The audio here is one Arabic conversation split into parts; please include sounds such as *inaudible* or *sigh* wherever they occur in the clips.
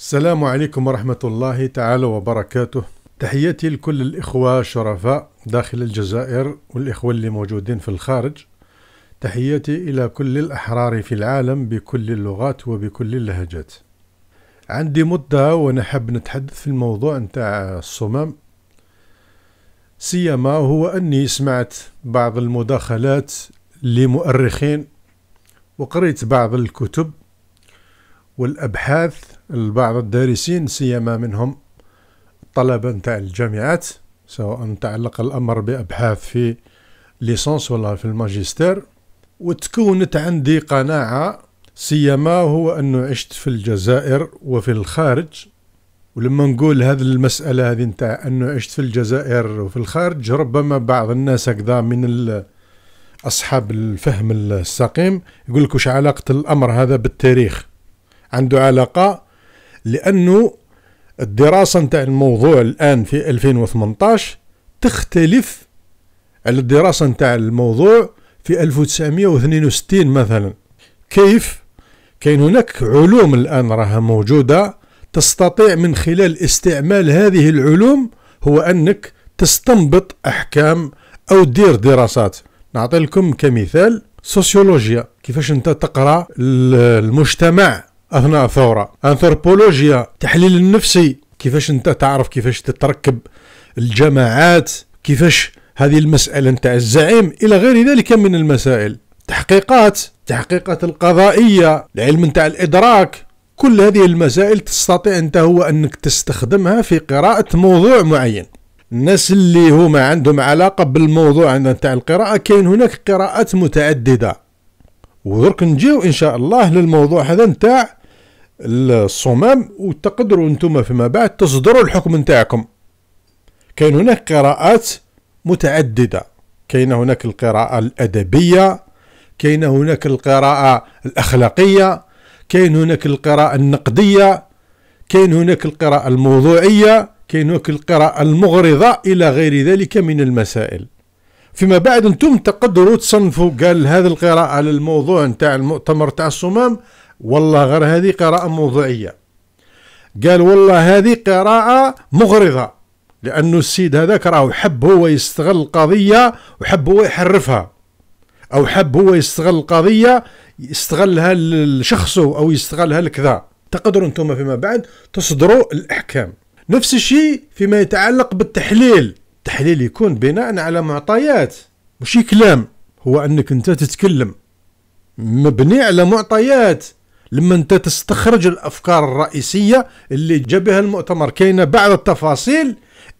السلام عليكم ورحمة الله تعالى وبركاته تحياتي لكل الإخوة الشرفاء داخل الجزائر والإخوة اللي موجودين في الخارج تحياتي إلى كل الأحرار في العالم بكل اللغات وبكل اللهجات عندي مدة ونحب نتحدث في الموضوع نتاع الصمام سيما هو أني سمعت بعض المداخلات لمؤرخين وقريت بعض الكتب والأبحاث البعض الدارسين سيما منهم الطلبة نتاع الجامعات سواء تعلق الأمر بأبحاث في ليسونس ولا في الماجستير وتكونت عندي قناعة سيما هو أنه عشت في الجزائر وفي الخارج ولما نقول هذه المسألة هذه نتاع أنه عشت في الجزائر وفي الخارج ربما بعض الناس هكذا من أصحاب الفهم السقيم يقول لك وش علاقة الأمر هذا بالتاريخ عنده علاقة لأنه الدراسة نتاع الموضوع الآن في 2018 تختلف على الدراسة نتاع الموضوع في 1962 مثلا كيف كاين هناك علوم الآن راها موجودة تستطيع من خلال استعمال هذه العلوم هو أنك تستنبط أحكام أو دير دراسات نعطي لكم كمثال سوسيولوجيا كيفاش أنت تقرأ المجتمع اثناء ثورة أنثروبولوجيا تحليل النفسي كيفاش أنت تعرف كيفاش تتركب الجماعات كيفاش هذه المسألة نتاع الزعيم إلى غير ذلك من المسائل تحقيقات تحقيقات القضائية العلم نتاع الإدراك كل هذه المسائل تستطيع أنت هو أنك تستخدمها في قراءة موضوع معين الناس اللي هما عندهم علاقة بالموضوع نتاع القراءة كاين هناك قراءات متعددة ودرك نجيو إن شاء الله للموضوع هذا نتاع الصمام وتقدروا انتم فيما بعد تصدروا الحكم نتاعكم كاين هناك قراءات متعدده كاين هناك القراءه الادبيه كاين هناك القراءه الاخلاقيه كاين هناك القراءه النقديه كاين هناك القراءه الموضوعيه كاين هناك القراءه المغرضه الى غير ذلك من المسائل فيما بعد انتم تقدروا تصنفوا قال هذه القراءه للموضوع نتاع المؤتمر تاع الصمام والله غير هذه قراءة موضوعية قال والله هذه قراءة مغرضة لأنه السيد هذاك راه حب هو يستغل القضية وحب هو يحرفها أو حب هو يستغل القضية يستغلها لشخصه أو يستغلها لكذا تقدروا أنتم فيما بعد تصدروا الأحكام نفس الشيء فيما يتعلق بالتحليل التحليل يكون بناء على معطيات مش كلام هو أنك أنت تتكلم مبني على معطيات لما انت تستخرج الافكار الرئيسيه اللي جابها بها المؤتمر كاينه بعض التفاصيل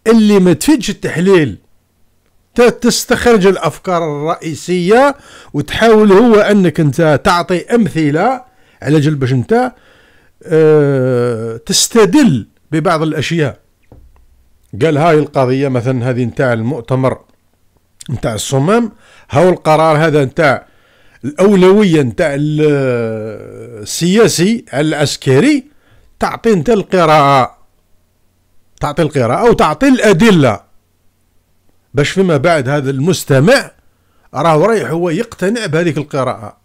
اللي ما تفيدش التحليل تستخرج الافكار الرئيسيه وتحاول هو انك انت تعطي امثله على جل باش انت آه، تستدل ببعض الاشياء قال هاي القضيه مثلا هذه نتاع المؤتمر نتاع الصمام هاو القرار هذا نتاع الاولويه نتاع السياسي على العسكري تعطي انت القراءه تعطي القراءه وتعطي الادله باش فيما بعد هذا المستمع راه رايح هو يقتنع بهذيك القراءه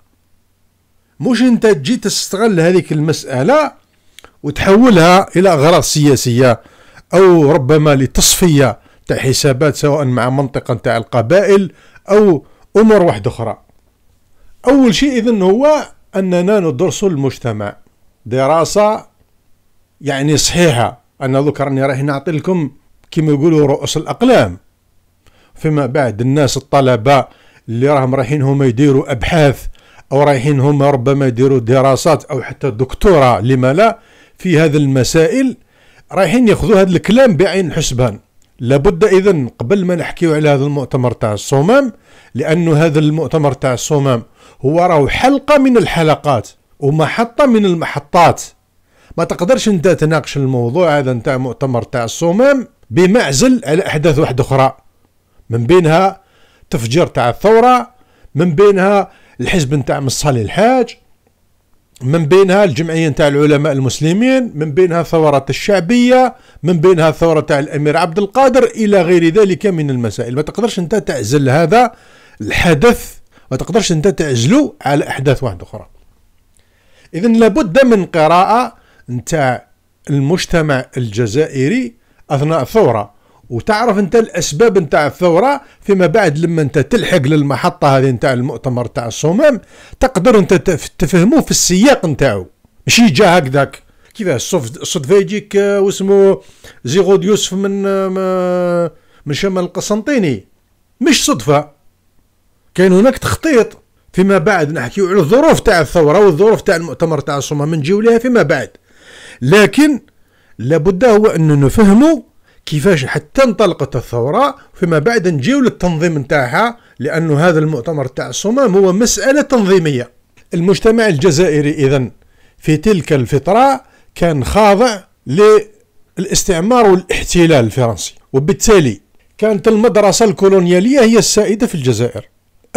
مش انت تجي تستغل هذيك المساله وتحولها الى اغراض سياسيه او ربما لتصفيه تاع حسابات سواء مع منطقه تاع القبائل او امور واحده اخرى أول شيء إذن هو أننا ندرس المجتمع دراسة يعني صحيحة أنا دوك راني رايح نعطي لكم كما يقولوا رؤوس الأقلام فيما بعد الناس الطلبة اللي راهم رايحين هما يديروا أبحاث أو رايحين هما ربما يديروا دراسات أو حتى دكتوراه لما لا في هذه المسائل رايحين ياخذوا هذا الكلام بعين حسبان لابد إذن قبل ما نحكيو على هذا المؤتمر تاع الصمام لأنه هذا المؤتمر تاع الصمام هو راهو حلقه من الحلقات ومحطه من المحطات ما تقدرش انت تناقش الموضوع هذا نتاع مؤتمر تاع الصمام بمعزل على احداث واحده اخرى من بينها تفجير تاع الثوره من بينها الحزب نتاع مصالي الحاج من بينها الجمعيه نتاع العلماء المسلمين من بينها الثورات الشعبيه من بينها الثوره تاع الامير عبد القادر الى غير ذلك من المسائل ما تقدرش انت تعزل هذا الحدث ما تقدرش انت تعجلو على احداث واحد اخرى اذا لابد من قراءه نتاع المجتمع الجزائري اثناء الثوره وتعرف انت الاسباب نتاع الثوره فيما بعد لما انت تلحق للمحطه هذه نتاع المؤتمر نتاع الصمام تقدر انت تفهموه في السياق نتاعو ماشي جا هكذاك كيفاه الصدفه يجيك آه، واسمه زيغود يوسف من آه، من شمال القسنطيني مش صدفه كاين هناك تخطيط فيما بعد نحكيو على الظروف تاع الثوره والظروف تاع المؤتمر تاع الصمام نجيو لها فيما بعد لكن لابد هو ان نفهموا كيفاش حتى انطلقت الثوره فيما بعد نجيو للتنظيم نتاعها لانه هذا المؤتمر تاع الصمام هو مساله تنظيميه المجتمع الجزائري اذا في تلك الفتره كان خاضع للاستعمار والاحتلال الفرنسي وبالتالي كانت المدرسه الكولونياليه هي السائده في الجزائر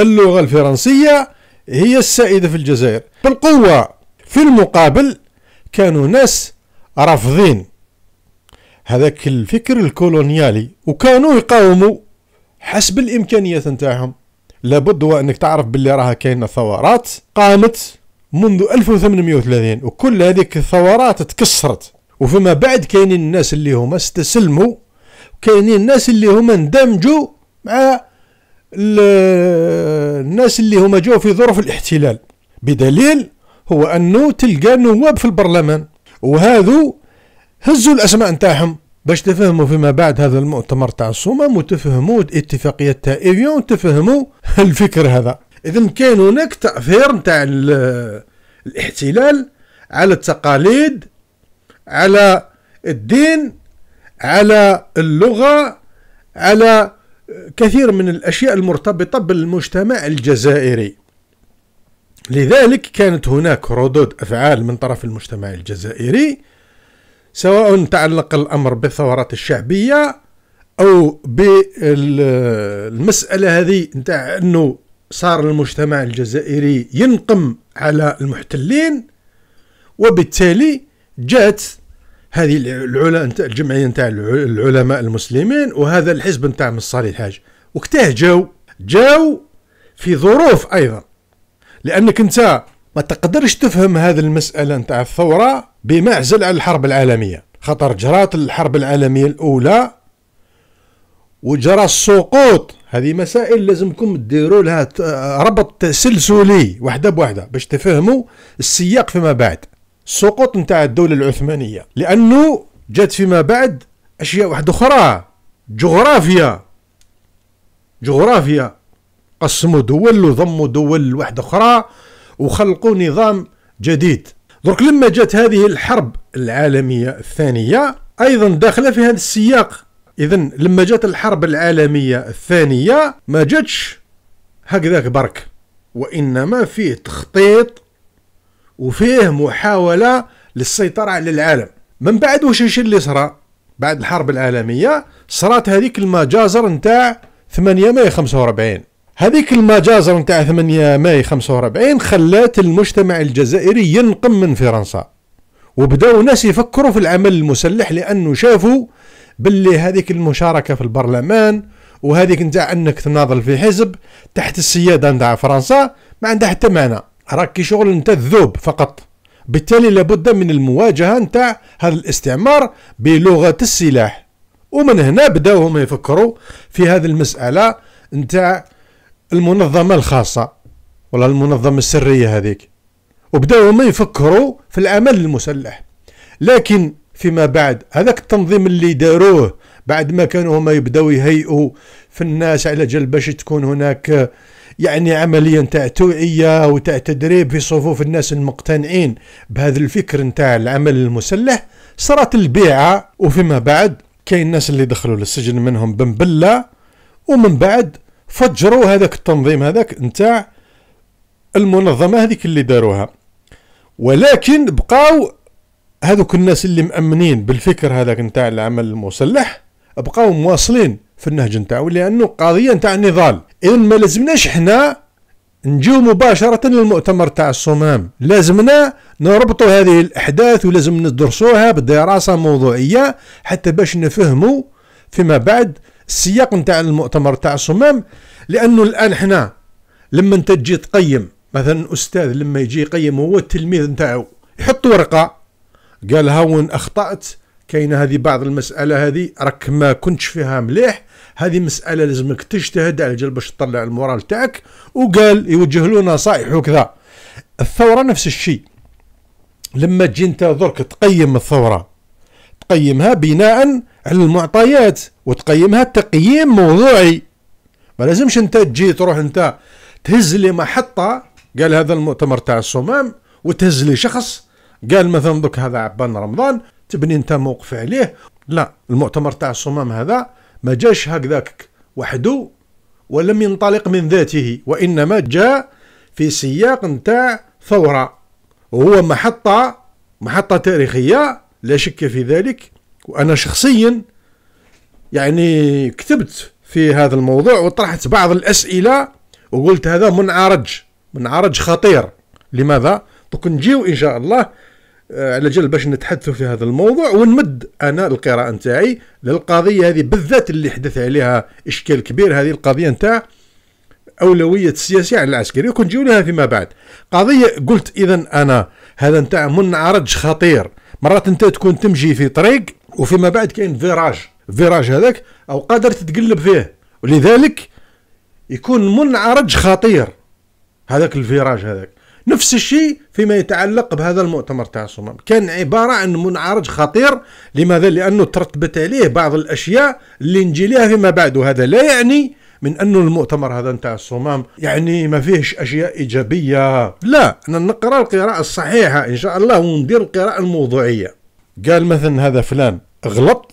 اللغة الفرنسية هي السائدة في الجزائر بالقوة في المقابل كانوا ناس رافضين هذاك الفكر الكولونيالي وكانوا يقاوموا حسب الإمكانيات نتاعهم لابد وأنك تعرف باللي راها كاينة ثورات قامت منذ 1830 وكل هذيك الثورات تكسرت وفيما بعد كاينين الناس اللي هما استسلموا كاينين الناس اللي هما اندمجوا مع الناس اللي هما جاوا في ظروف الاحتلال بدليل هو انه تلقى نواب في البرلمان وهذو هزوا الاسماء نتاعهم باش تفهموا فيما بعد هذا المؤتمر تاع الصمم وتفهموا اتفاقيه تاع ايفيون تفهموا الفكر هذا اذا كان هناك تاثير نتاع الاحتلال على التقاليد على الدين على اللغه على كثير من الأشياء المرتبطة بالمجتمع الجزائري لذلك كانت هناك ردود أفعال من طرف المجتمع الجزائري سواء تعلق الأمر بالثورات الشعبية أو بالمسألة هذه نتاع أنه صار المجتمع الجزائري ينقم على المحتلين وبالتالي جات هذه العلا الجمعيه نتاع العلماء المسلمين وهذا الحزب نتاع مصاري الحاج وقتاه جاو جاو في ظروف ايضا لانك انت ما تقدرش تفهم هذه المساله نتاع الثوره بمعزل عن الحرب العالميه خطر جرات الحرب العالميه الاولى وجرى السقوط هذه مسائل لازمكم تديروا لها ربط تسلسلي وحده بوحده باش تفهموا السياق فيما بعد سقوط نتاع الدولة العثمانية لأنه جات فيما بعد أشياء واحدة أخرى جغرافيا جغرافيا قسموا دول وضموا دول واحدة أخرى وخلقوا نظام جديد درك لما جات هذه الحرب العالمية الثانية أيضا داخلة في هذا السياق إذا لما جات الحرب العالمية الثانية ما جاتش هكذاك برك وإنما فيه تخطيط وفيه محاولة للسيطرة على العالم من بعد واش الشيء اللي صرا بعد الحرب العالمية صرات هذيك المجازر نتاع 8 ماي 45 هذيك المجازر نتاع 8 ماي 45 خلات المجتمع الجزائري ينقم من فرنسا وبداو ناس يفكروا في العمل المسلح لانه شافوا باللي هذيك المشاركه في البرلمان وهذيك نتاع انك تناضل في حزب تحت السياده نتاع فرنسا ما عندها حتى معنى راك كي شغل انت الذوب فقط بالتالي لابد من المواجهه نتاع هذا الاستعمار بلغه السلاح ومن هنا بداو هما يفكروا في هذه المساله نتاع المنظمه الخاصه ولا المنظمه السريه هذيك وبداو هما يفكروا في العمل المسلح لكن فيما بعد هذاك التنظيم اللي داروه بعد ما كانوا هما يبداو يهيئوا في الناس على جال باش تكون هناك يعني عملية تاع توعية وتاع تدريب في صفوف الناس المقتنعين بهذا الفكر نتاع العمل المسلح صارت البيعة وفيما بعد كاين الناس اللي دخلوا للسجن منهم بن بلة ومن بعد فجروا هذاك التنظيم هذاك نتاع المنظمة هذيك اللي داروها ولكن بقاو هذوك الناس اللي مأمنين بالفكر هذاك نتاع العمل المسلح بقاو مواصلين في النهج نتاعو لانه قضيه نتاع النضال اذا ما لازمناش حنا نجيو مباشرة للمؤتمر تاع الصمام لازمنا نربطوا هذه الأحداث ولازم ندرسوها بدراسة موضوعية حتى باش نفهموا فيما بعد السياق نتاع المؤتمر تاع الصمام لأنه الآن حنا لما أنت تجي تقيم مثلا أستاذ لما يجي يقيم هو التلميذ نتاعو يحط ورقة قال هاون أخطأت كاينة هذه بعض المسألة هذه راك ما كنتش فيها مليح هذه مساله لازمك تجتهد على جال باش تطلع المورال تاعك وقال يوجه له نصائح وكذا الثوره نفس الشيء لما تجي انت درك تقيم الثوره تقيمها بناء على المعطيات وتقيمها تقييم موضوعي ما لازمش انت تجي تروح انت تهز لي محطه قال هذا المؤتمر تاع الصمام وتهز لي شخص قال مثلا دوك هذا عبان رمضان تبني انت موقف عليه لا المؤتمر تاع الصمام هذا ما جاش هكذاك وحده ولم ينطلق من ذاته وإنما جاء في سياق نتاع ثورة وهو محطة محطة تاريخية لا شك في ذلك وأنا شخصيا يعني كتبت في هذا الموضوع وطرحت بعض الأسئلة وقلت هذا منعرج منعرج خطير لماذا؟ دوك نجيو إن شاء الله آه، على جل باش نتحدثوا في هذا الموضوع ونمد انا القراءه نتاعي للقضيه هذه بالذات اللي حدث عليها اشكال كبير هذه القضيه نتاع اولويه السياسي على العسكري وكنجيو لها فيما بعد قضيه قلت اذا انا هذا نتاع منعرج خطير مرات انت تكون تمشي في طريق وفيما بعد كاين فيراج فيراج هذاك او قادر تتقلب فيه ولذلك يكون منعرج خطير هذاك الفيراج هذاك نفس الشيء فيما يتعلق بهذا المؤتمر تاع الصمام كان عبارة عن منعرج خطير لماذا لأنه ترتبت عليه بعض الأشياء اللي نجي لها فيما بعد وهذا لا يعني من أنه المؤتمر هذا نتاع الصمام يعني ما فيهش أشياء إيجابية لا أنا نقرأ القراءة الصحيحة إن شاء الله وندير القراءة الموضوعية قال مثلا هذا فلان غلط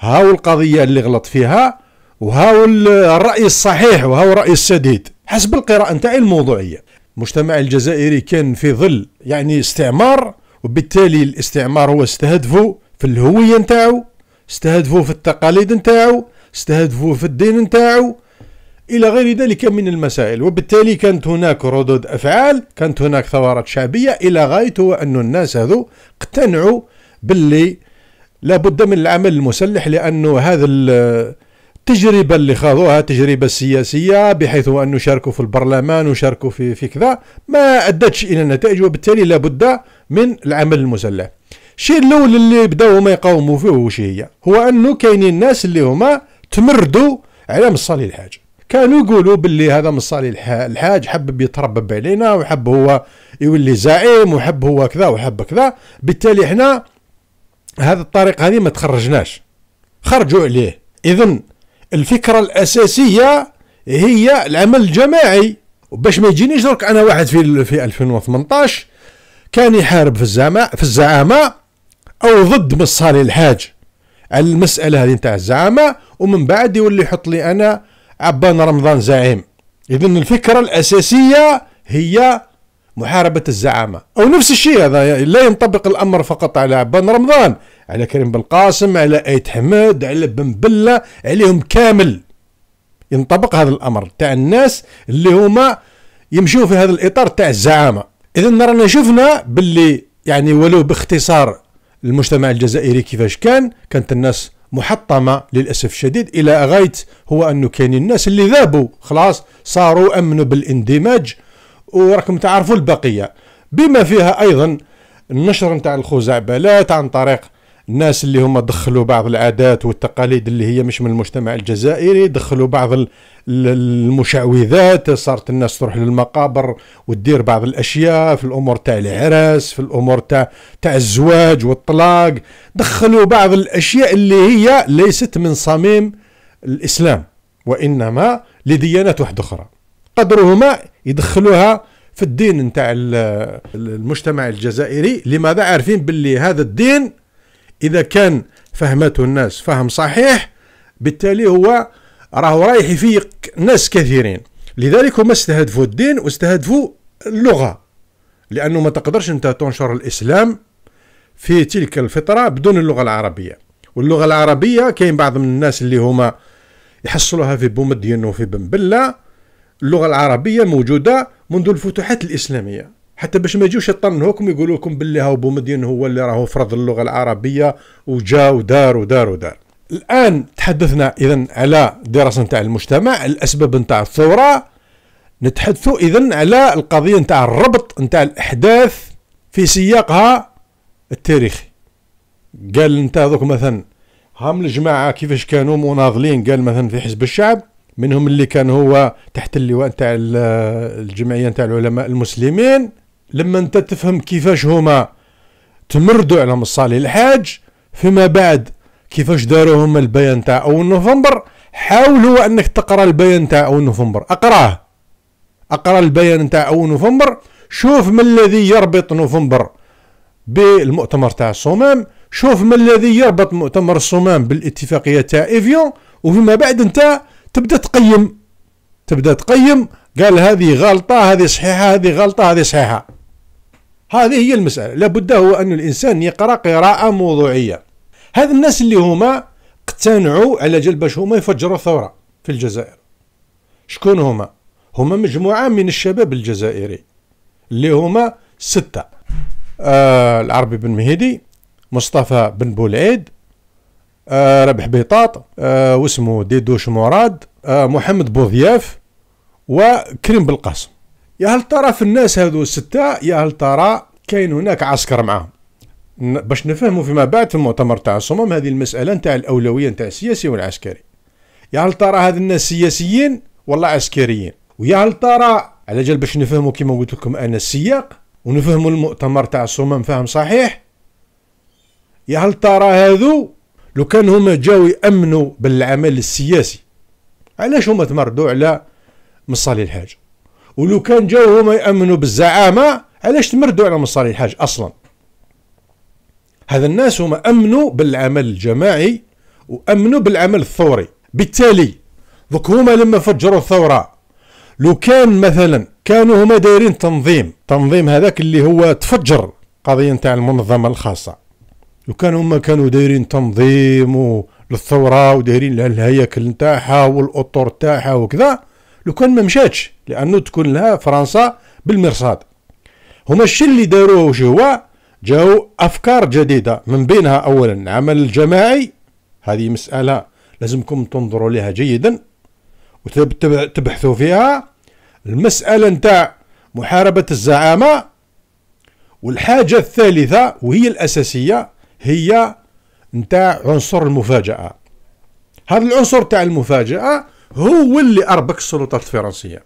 هاو القضية اللي غلط فيها وهاو الرأي الصحيح وهاو الرأي السديد حسب القراءة نتاعي الموضوعية المجتمع الجزائري كان في ظل يعني استعمار وبالتالي الاستعمار هو استهدفه في الهوية نتاعو استهدفه في التقاليد نتاعو استهدفه في الدين نتاعو إلى غير ذلك من المسائل وبالتالي كانت هناك ردود أفعال كانت هناك ثورات شعبية إلى غاية هو أن الناس هذو اقتنعوا باللي لابد من العمل المسلح لأنه هذا التجربة اللي خاضوها تجربة سياسية بحيث أن شاركوا في البرلمان وشاركوا في, في كذا ما أدتش إلى النتائج وبالتالي لابد من العمل المسلح الشيء الأول اللي بداو هما يقاوموا فيه وش هي هو أنه كاينين الناس اللي هما تمردوا على مصالي الحاج كانوا يقولوا باللي هذا مصالي الحاج حب يتربب علينا وحب هو يولي زعيم وحب هو كذا وحب كذا بالتالي احنا هذا الطريق هذه ما تخرجناش خرجوا عليه اذا الفكره الاساسيه هي العمل الجماعي باش ما يجينيش درك انا واحد في في 2018 كان يحارب في الزعماء في الزعامه او ضد مصالي الحاج على المساله هذه نتاع الزعامه ومن بعد يولي يحط لي انا عبان رمضان زعيم اذا الفكره الاساسيه هي محاربه الزعامه او نفس الشيء هذا لا ينطبق الامر فقط على عبان رمضان على كريم بن قاسم على ايت حمد على بن بله عليهم كامل ينطبق هذا الامر تاع الناس اللي هما يمشوا في هذا الاطار تاع الزعامه اذا رانا شفنا باللي يعني ولو باختصار المجتمع الجزائري كيفاش كان كانت الناس محطمه للاسف الشديد الى غايه هو انه كاينين الناس اللي ذابوا خلاص صاروا امنوا بالاندماج وراكم تعرفوا البقيه بما فيها ايضا النشر نتاع الخزعبلات عن طريق الناس اللي هما دخلوا بعض العادات والتقاليد اللي هي مش من المجتمع الجزائري دخلوا بعض المشعوذات صارت الناس تروح للمقابر وتدير بعض الاشياء في الامور تاع العراس في الامور تاع تاع الزواج والطلاق دخلوا بعض الاشياء اللي هي ليست من صميم الاسلام وانما لديانات واحده اخرى قدرهما يدخلوها في الدين نتاع المجتمع الجزائري لماذا عارفين باللي هذا الدين إذا كان فهمته الناس فهم صحيح بالتالي هو راه رايح يفيق ناس كثيرين لذلك هما استهدفوا الدين واستهدفوا اللغة لأنه ما تقدرش أنت تنشر الإسلام في تلك الفترة بدون اللغة العربية واللغة العربية كاين بعض من الناس اللي هما يحصلوها في بومدين وفي بنبلة اللغة العربية موجودة منذ الفتوحات الإسلامية حتى باش ما يجوش يطنهوكم يقولوا لكم باللي هاو بومدين هو اللي راهو فرض اللغه العربيه وجا ودار ودار ودار الان تحدثنا اذا على دراسه نتاع المجتمع الاسباب نتاع الثوره نتحدثوا اذا على القضيه نتاع الربط نتاع الاحداث في سياقها التاريخي قال انت هذوك مثلا هم الجماعه كيفاش كانوا مناضلين قال مثلا في حزب الشعب منهم اللي كان هو تحت اللواء نتاع الجمعيه نتاع العلماء المسلمين لما انت تفهم كيفاش هما تمردوا على مصالح الحاج فيما بعد كيفاش داروا هما البيان تاع اول نوفمبر حاول هو انك تقرا البيان تاع اول نوفمبر اقراه اقرا البيان تاع اول نوفمبر شوف ما الذي يربط نوفمبر بالمؤتمر تاع الصمام شوف ما الذي يربط مؤتمر الصمام بالاتفاقيه تاع ايفيون وفيما بعد انت تبدا تقيم تبدا تقيم قال هذه غلطه هذه صحيحه هذه غلطه هذه صحيحه هذه هي المسألة لابد هو أن الإنسان يقرأ قراءة موضوعية هذ الناس اللي هما اقتنعوا على جل باش هما يفجروا ثورة في الجزائر شكون هما هما مجموعة من الشباب الجزائري اللي هما ستة آه العربي بن مهدي مصطفى بن بولعيد آه ربح بيطاط آه واسمه ديدوش مراد آه محمد بوضياف وكريم بالقاسم يا هل ترى في الناس هذو الستة يا هل ترى كاين هناك عسكر معاهم باش نفهموا فيما بعد في المؤتمر تاع الصمم هذه المسألة نتاع الأولوية نتاع السياسي والعسكري يا هل ترى هذ الناس سياسيين ولا عسكريين ويا هل ترى على جال باش نفهموا كيما قلت لكم أنا السياق ونفهموا المؤتمر تاع الصمم فهم صحيح يا هل ترى هذو لو كان هما جاو يأمنوا بالعمل السياسي علاش هما تمردوا على مصالي الحاجه ولو كان جاو هما يامنوا بالزعامه علاش تمردوا على مصاري الحاج اصلا هذا الناس هما امنوا بالعمل الجماعي وامنوا بالعمل الثوري بالتالي دوك هما لما فجروا الثوره لو كان مثلا كانوا هما دايرين تنظيم تنظيم هذاك اللي هو تفجر قضيه نتاع المنظمه الخاصه لو كان هما كانوا دايرين تنظيم للثوره ودايرين لها الهياكل نتاعها والاطر نتاعها وكذا لو كان ما مشاتش لانه تكون لها فرنسا بالمرصاد هما الشي اللي داروه وش هو جاو افكار جديده من بينها اولا العمل الجماعي هذه مساله لازمكم تنظروا لها جيدا وتبحثوا فيها المساله نتاع محاربه الزعامه والحاجه الثالثه وهي الاساسيه هي نتاع عنصر المفاجاه هذا العنصر تاع المفاجاه هو اللي اربك السلطات الفرنسيه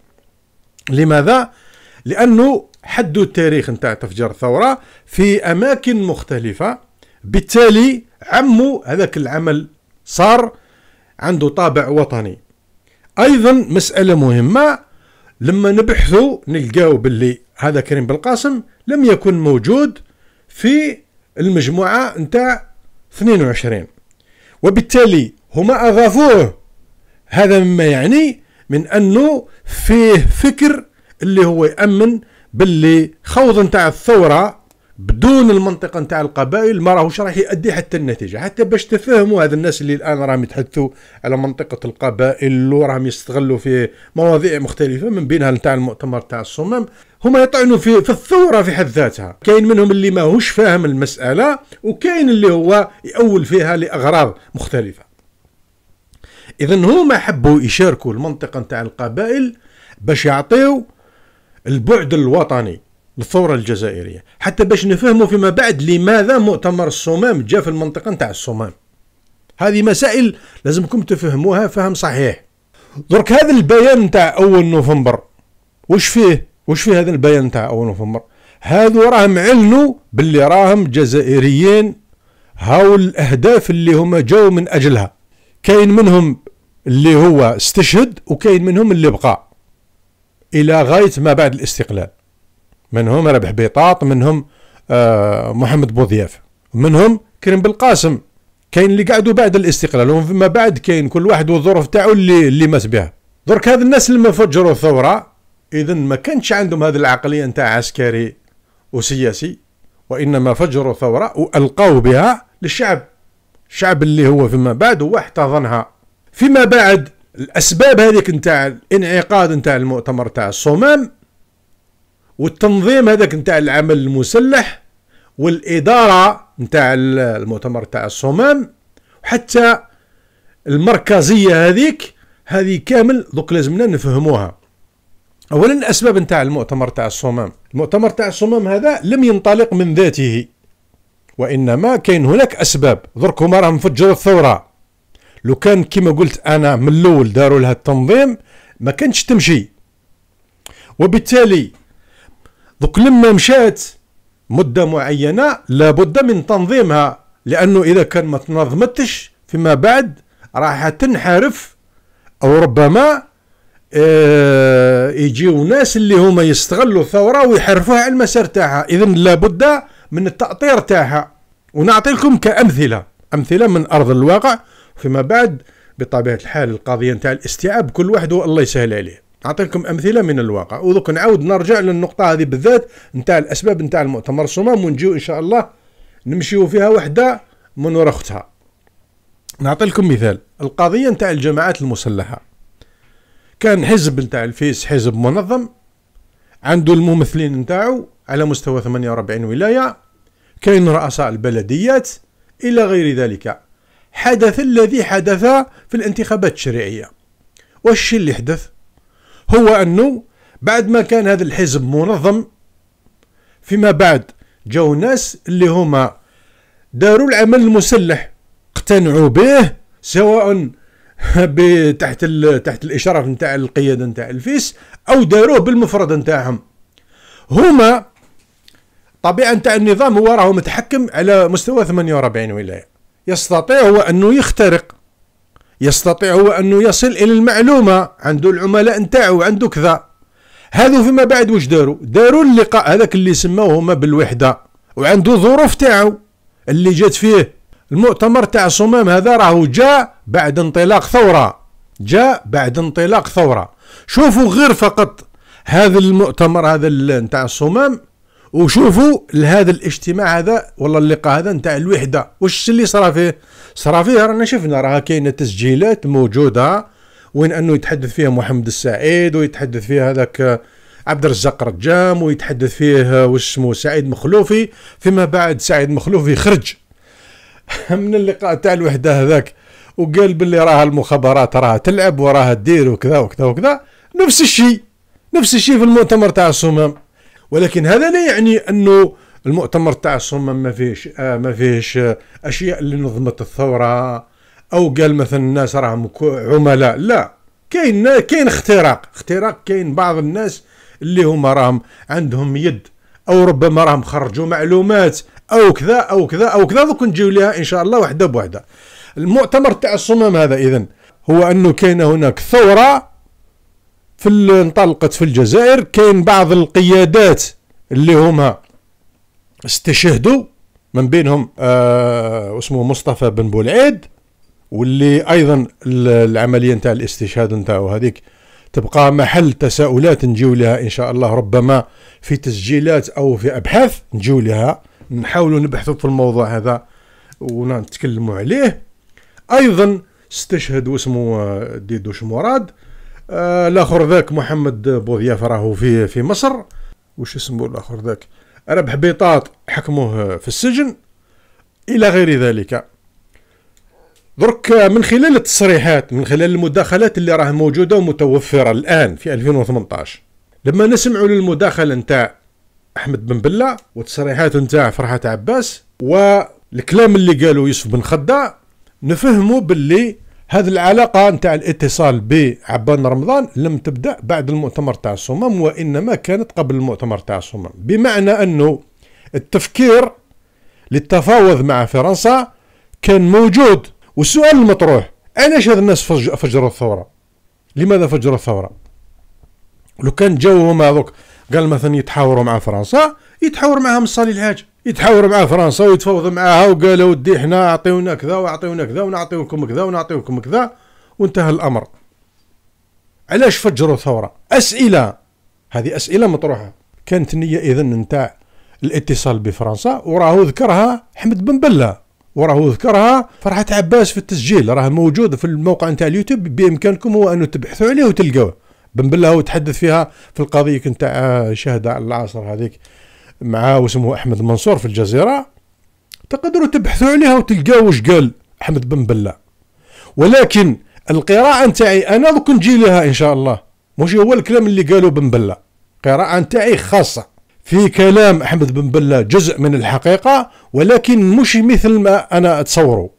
لماذا لانه حدوا التاريخ نتاع تفجير الثوره في اماكن مختلفه بالتالي عموا هذاك العمل صار عنده طابع وطني ايضا مساله مهمه لما نبحثوا نلقاو باللي هذا كريم بالقاسم لم يكن موجود في المجموعه نتاع 22 وبالتالي هما اضافوه هذا مما يعني من انه فيه فكر اللي هو يامن باللي خوض نتاع الثوره بدون المنطقه نتاع القبائل ما راهوش راح يؤدي حتى النتيجه حتى باش تفهموا هذا الناس اللي الان راهم يتحدثوا على منطقه القبائل وراهم يستغلوا في مواضيع مختلفه من بينها نتاع المؤتمر تاع الصمام هما يطعنوا في في الثوره في حد ذاتها كاين منهم اللي ماهوش فاهم المساله وكاين اللي هو يؤول فيها لاغراض مختلفه اذا هما حبوا يشاركوا المنطقه نتاع القبائل باش يعطيو البعد الوطني للثوره الجزائريه حتى باش نفهموا فيما بعد لماذا مؤتمر الصمام جاء في المنطقه نتاع الصمام هذه مسائل لازمكم تفهموها فهم صحيح درك هذا البيان نتاع اول نوفمبر وش فيه وش فيه هذا البيان نتاع اول نوفمبر هذو راهم علنوا باللي راهم جزائريين هاو الاهداف اللي هما جاو من اجلها كاين منهم اللي هو استشهد وكاين منهم اللي بقى الى غايه ما بعد الاستقلال منهم ربح بيطاط منهم آه محمد بوضياف منهم كريم بالقاسم كاين اللي قعدوا بعد الاستقلال وما بعد كاين كل واحد والظروف تاعو اللي اللي مات بها درك هذ الناس لما فجروا الثوره اذا ما كانش عندهم هذه العقليه نتاع عسكري وسياسي وانما فجروا ثوره والقوا بها للشعب الشعب اللي هو فيما بعد هو احتضنها فيما بعد الاسباب هذيك نتاع الانعقاد نتاع المؤتمر نتاع الصمام والتنظيم هذاك نتاع العمل المسلح والاداره نتاع المؤتمر نتاع الصمام وحتى المركزيه هذيك هذه كامل دوك لازمنا نفهموها اولا الاسباب نتاع المؤتمر تاع الصمام المؤتمر تاع الصمام هذا لم ينطلق من ذاته وانما كاين هناك اسباب درك هما راهم فجروا الثوره لو كان كما قلت انا من الاول داروا لها التنظيم ما كانتش تمشي وبالتالي دوك لما مشات مده معينه لابد من تنظيمها لانه اذا كان ما تنظمتش فيما بعد راح تنحرف او ربما اه يجيو ناس اللي هما يستغلوا الثوره ويحرفوها على المسار تاعها اذا لابد من التاطير تاعها ونعطي لكم كامثله امثله من ارض الواقع فيما بعد بطبيعه الحال القضيه نتاع الاستيعاب كل واحد الله يسهل عليه نعطيكم امثله من الواقع ودوك نعاود نرجع للنقطه هذه بالذات نتاع الاسباب نتاع المؤتمر الصمام ونجيو ان شاء الله نمشيو فيها وحده من ورا اختها نعطي لكم مثال القضيه نتاع الجماعات المسلحه كان حزب نتاع الفيس حزب منظم عنده الممثلين نتاعو على مستوى 48 ولايه كاين رؤساء البلديات الى غير ذلك حدث الذي حدث في الانتخابات التشريعية والشي اللي حدث هو أنه بعد ما كان هذا الحزب منظم فيما بعد جاو ناس اللي هما داروا العمل المسلح اقتنعوا به سواء *laughs* تحت تحت الاشراف نتاع القياده نتاع الفيس او داروه بالمفرد نتاعهم هما طبيعه نتاع النظام هو راهو متحكم على مستوى 48 ولايه يستطيع هو أنه يخترق يستطيع هو أنه يصل إلى المعلومة عنده العملاء نتاعو عنده كذا هذو فيما بعد واش داروا داروا اللقاء هذاك اللي سموه هما بالوحدة وعنده ظروف تاعو اللي جات فيه المؤتمر تاع صمام هذا راهو جاء بعد انطلاق ثورة جاء بعد انطلاق ثورة شوفوا غير فقط هذا المؤتمر هذا نتاع الصمام وشوفوا لهذا الاجتماع هذا والله اللقاء هذا نتاع الوحده واش اللي صرا فيه صرا فيه رانا شفنا راه كاينه تسجيلات موجوده وين انه يتحدث فيها محمد السعيد ويتحدث فيها هذاك عبد الرزاق رجام ويتحدث فيه واش اسمه سعيد مخلوفي فيما بعد سعيد مخلوفي خرج *laughs* من اللقاء تاع الوحده هذاك وقال باللي راها المخابرات راها تلعب وراها دير وكذا وكذا وكذا نفس الشيء نفس الشيء في المؤتمر تاع الصمام ولكن هذا لا يعني انه المؤتمر تاع الصمم ما فيهش آه ما فيهش آه اشياء اللي نظمت الثوره او قال مثلا الناس راهم عملاء لا كاين كاين اختراق اختراق كاين بعض الناس اللي هما راهم عندهم يد او ربما راهم خرجوا معلومات او كذا او كذا او كذا دوك نجيو لها ان شاء الله وحده بوحده المؤتمر تاع الصمم هذا اذا هو انه كاين هناك ثوره في انطلقت في الجزائر كاين بعض القيادات اللي هما استشهدوا من بينهم آه اسمه مصطفى بن بولعيد واللي ايضا العمليه نتاع الاستشهاد نتاعو هذيك تبقى محل تساؤلات نجيو لها ان شاء الله ربما في تسجيلات او في ابحاث نجيو لها نحاولوا نبحثوا في الموضوع هذا ونتكلموا عليه ايضا استشهد اسمه آه، ديدوش مراد آه، الاخر ذاك محمد بوضياف راهو في في مصر وش اسمه الاخر ذاك ربح بيطاط حكموه في السجن الى غير ذلك درك من خلال التصريحات من خلال المداخلات اللي راه موجوده ومتوفره الان في 2018 لما نسمعوا للمداخله نتاع احمد بن بله وتصريحات نتاع فرحه عباس والكلام اللي قالوا يوسف بن خدا نفهموا باللي هذه العلاقة نتاع الاتصال بعبان رمضان لم تبدأ بعد المؤتمر تاع الصمم وإنما كانت قبل المؤتمر تاع الصمم بمعنى أنه التفكير للتفاوض مع فرنسا كان موجود والسؤال المطروح علاش هذ الناس فجروا الثورة لماذا فجروا الثورة لو كان جوهم هذوك قال مثلا يتحاوروا مع فرنسا يتحاور من صالي الحاج يتحاور مع فرنسا ويتفاوض معاها وقالوا ودي حنا اعطيونا كذا واعطيونا كذا ونعطيوكم كذا ونعطيوكم كذا وانتهى الامر علاش فجروا ثوره اسئله هذه اسئله مطروحه كانت النيه اذا نتاع الاتصال بفرنسا وراه ذكرها حمد بن بله وراه ذكرها فرحه عباس في التسجيل راه موجود في الموقع نتاع اليوتيوب بامكانكم هو ان تبحثوا عليه وتلقوه بن بله هو تحدث فيها في القضيه نتاع شهد العصر هذيك مع واسمه احمد منصور في الجزيره تقدروا تبحثوا عليها وتلقاو واش قال احمد بن بلا ولكن القراءه نتاعي انا دوك نجي لها ان شاء الله مش هو الكلام اللي قالوا بن بلا قراءه نتاعي خاصه في كلام احمد بن بلا جزء من الحقيقه ولكن مش مثل ما انا اتصوره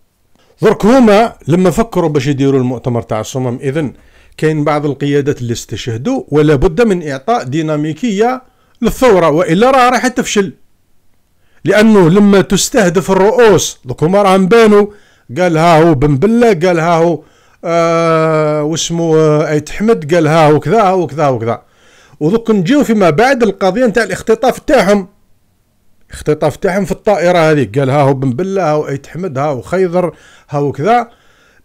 درك هما لما فكروا باش يديروا المؤتمر تاع الصمم اذن كاين بعض القيادات اللي استشهدوا ولا بد من اعطاء ديناميكيه للثورة وإلا راه راح تفشل لأنه لما تستهدف الرؤوس دوك هما راهم بانوا قال ها هو بن بلة قال ها هو آه واسمو آه أيت حمد قال ها هو كذا هو كذا كذا ودوك نجيو فيما بعد القضية نتاع الاختطاف تاعهم اختطاف تاعهم في الطائرة هذيك قال ها هو بن بلة ها هو أيت حمد ها هو خيضر ها هو كذا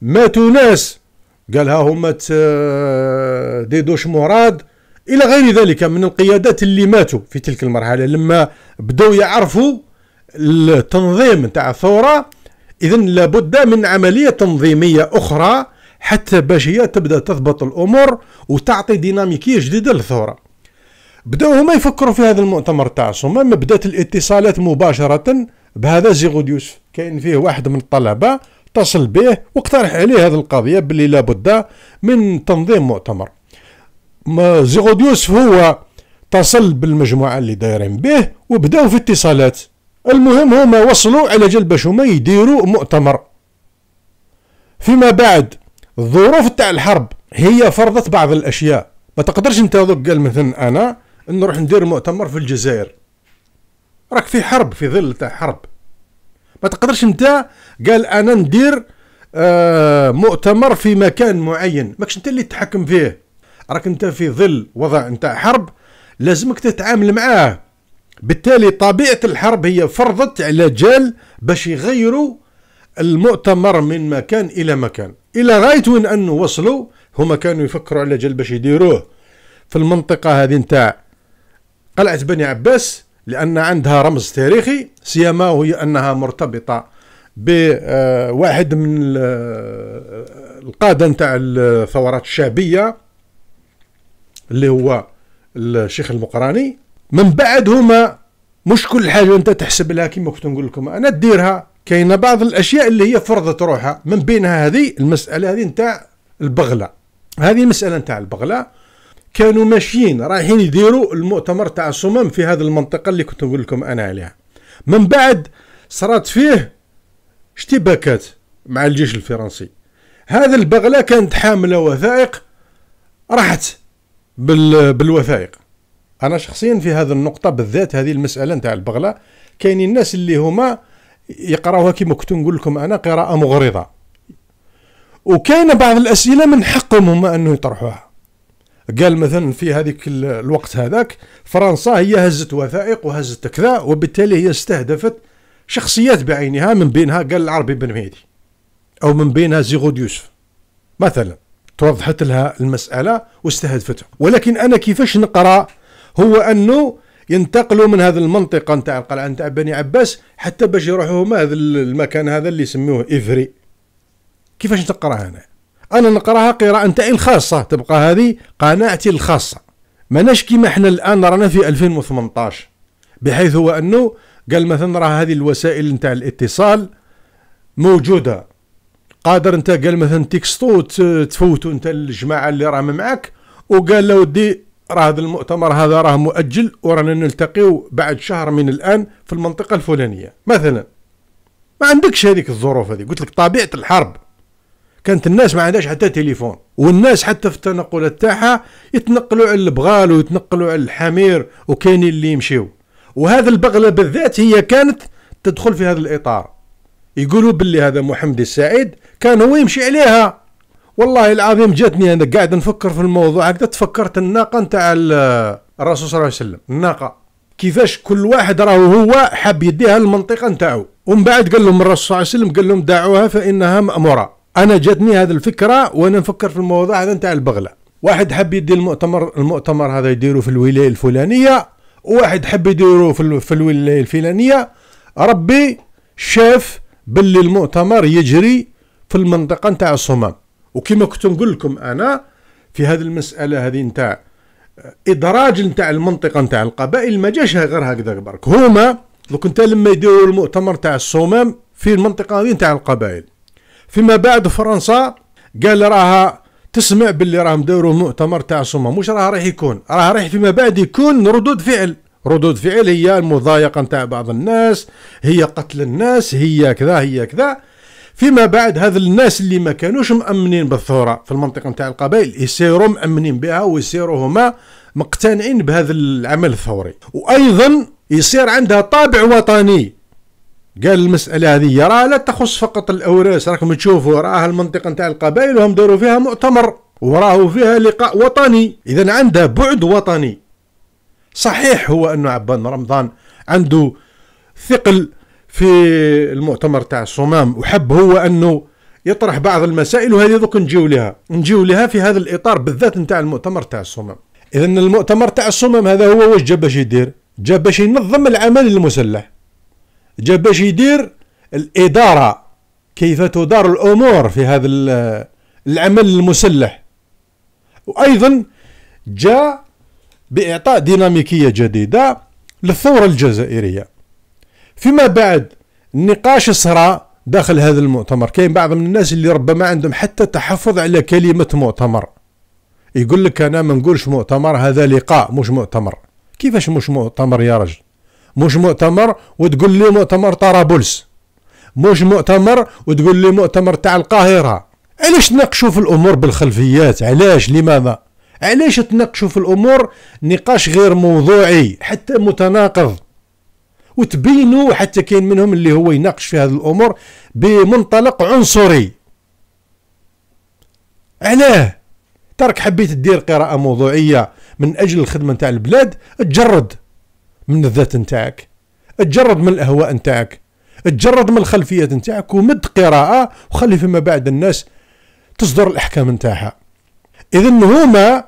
ماتوا ناس قال ها هما آه، ديدوش مراد الى غير ذلك من القيادات اللي ماتوا في تلك المرحله لما بداوا يعرفوا التنظيم تاع الثوره اذا لابد من عمليه تنظيميه اخرى حتى باش هي تبدا تضبط الامور وتعطي ديناميكيه جديده للثوره بداو هما يفكروا في هذا المؤتمر تاع الصمام بدات الاتصالات مباشره بهذا زيغود يوسف كاين فيه واحد من الطلبه اتصل به واقترح عليه هذه القضيه بلي لابد من تنظيم مؤتمر زيغود يوسف هو اتصل بالمجموعه اللي دايرين به وبداو في اتصالات المهم هما وصلوا على جال باش هما يديروا مؤتمر فيما بعد الظروف تاع الحرب هي فرضت بعض الاشياء ما تقدرش انت دوك قال مثلا انا نروح ندير مؤتمر في الجزائر راك في حرب في ظل تاع حرب ما تقدرش انت قال انا ندير آه مؤتمر في مكان معين ماكش انت اللي تتحكم فيه راك انت في ظل وضع نتاع حرب لازمك تتعامل معاه بالتالي طبيعة الحرب هي فرضت على جال باش يغيروا المؤتمر من مكان إلى مكان إلى غاية وين أنه وصلوا هما كانوا يفكروا على جال باش يديروه في المنطقة هذه نتاع قلعة بني عباس لأن عندها رمز تاريخي سيما وهي أنها مرتبطة بواحد من القادة نتاع الثورات الشعبية اللي هو الشيخ المقراني من بعد هما مش كل حاجه انت تحسب لها كما كنت نقول لكم انا ديرها كاين بعض الاشياء اللي هي فرضت روحها من بينها هذه المساله هذه نتاع البغله هذه المساله نتاع البغله كانوا ماشيين رايحين يديروا المؤتمر تاع الصمم في هذه المنطقه اللي كنت نقول لكم انا عليها من بعد صارت فيه اشتباكات مع الجيش الفرنسي هذا البغله كانت حامله وثائق راحت بال بالوثائق انا شخصيا في هذه النقطه بالذات هذه المساله نتاع البغله كاينين الناس اللي هما يقراوها كيما كنت نقول لكم انا قراءه مغرضه وكاين بعض الاسئله من حقهم هما انه يطرحوها قال مثلا في هذيك الوقت هذاك فرنسا هي هزت وثائق وهزت كذا وبالتالي هي استهدفت شخصيات بعينها من بينها قال العربي بن مهدي او من بينها زيغود يوسف مثلا توضحت لها المسألة واستهدفتها ولكن أنا كيفاش نقرأ هو أنه ينتقلوا من هذه المنطقة نتاع القلعة نتاع بني عباس حتى باش يروحوا هما هذا المكان هذا اللي يسموه إفري كيفاش نقراها أنا أنا نقراها قراءة نتاعي الخاصة تبقى هذه قناعتي الخاصة ماناش كيما احنا الآن رانا في 2018 بحيث هو أنه قال مثلا راه هذه الوسائل نتاع الاتصال موجوده قادر انت قال مثلا تيكستو تفوتو انت الجماعه اللي راهم معاك وقال له ودي راه هذا المؤتمر هذا راه مؤجل ورانا نلتقيو بعد شهر من الان في المنطقه الفلانيه مثلا ما عندكش هذيك الظروف هذه قلت لك طبيعه الحرب كانت الناس ما عندهاش حتى تليفون والناس حتى في التنقلات تاعها يتنقلوا على البغال ويتنقلوا على الحمير وكاينين اللي يمشيو وهذا البغله بالذات هي كانت تدخل في هذا الاطار يقولوا باللي هذا محمد السعيد كان هو يمشي عليها والله العظيم جاتني انا قاعد نفكر في الموضوع هكذا تفكرت الناقه نتاع الرسول صلى الله عليه وسلم الناقه كيفاش كل واحد راهو هو حاب يديها للمنطقه نتاعو ومن بعد قال لهم الرسول صلى الله عليه وسلم قال لهم دعوها فانها ماموره انا جاتني هذه الفكره وانا نفكر في الموضوع هذا نتاع البغله واحد حب يدي المؤتمر المؤتمر هذا يديروا في الولايه الفلانيه وواحد حب يديروا في الولايه الفلانيه ربي شاف باللي المؤتمر يجري في المنطقة نتاع الصمام وكما كنت نقول لكم أنا في هذه المسألة هذه نتاع آه، إدراج نتاع المنطقة نتاع القبائل ما جاش غير هكذا برك هما لو كنت لما يديروا المؤتمر نتاع الصمام في المنطقة هذه نتاع القبائل فيما بعد فرنسا قال راها تسمع باللي راهم داروا مؤتمر تاع الصمام واش راه راح يكون راه راح فيما بعد يكون ردود فعل ردود فعل هي المضايقة نتاع بعض الناس هي قتل الناس هي كذا هي كذا فيما بعد هذ الناس اللي ما كانوش مأمنين بالثورة في المنطقة نتاع القبائل يسيروا مأمنين بها ويسيروا هما مقتنعين بهذا العمل الثوري وأيضا يصير عندها طابع وطني قال المسألة هذه راه لا تخص فقط الأوراس راكم تشوفوا راه المنطقة نتاع القبائل وهم داروا فيها مؤتمر وراه فيها لقاء وطني إذا عندها بعد وطني صحيح هو انه عبان رمضان عنده ثقل في المؤتمر تاع الصمام وحب هو انه يطرح بعض المسائل وهذه دوك نجيو لها نجيو لها في هذا الاطار بالذات نتاع المؤتمر تاع الصمام اذا المؤتمر تاع الصمام هذا هو واش جاب باش يدير جاب باش ينظم العمل المسلح جاب باش يدير الاداره كيف تدار الامور في هذا العمل المسلح وايضا جاء بإعطاء ديناميكية جديدة للثورة الجزائرية فيما بعد النقاش صرا داخل هذا المؤتمر كاين بعض من الناس اللي ربما عندهم حتى تحفظ على كلمة مؤتمر يقول لك أنا ما نقولش مؤتمر هذا لقاء مش مؤتمر كيفاش مش مؤتمر يا رجل مش مؤتمر وتقول لي مؤتمر طرابلس مش مؤتمر وتقول لي مؤتمر تاع القاهرة علاش تناقشوا في الأمور بالخلفيات علاش لماذا علاش تناقشوا في الامور نقاش غير موضوعي حتى متناقض وتبينوا حتى كاين منهم اللي هو يناقش في هذه الامور بمنطلق عنصري علاه ترك حبيت دير قراءة موضوعية من أجل الخدمة نتاع البلاد تجرد من الذات نتاعك تجرد من الأهواء نتاعك تجرد من الخلفيات نتاعك ومد قراءة وخلي فيما بعد الناس تصدر الأحكام نتاعها اذا هما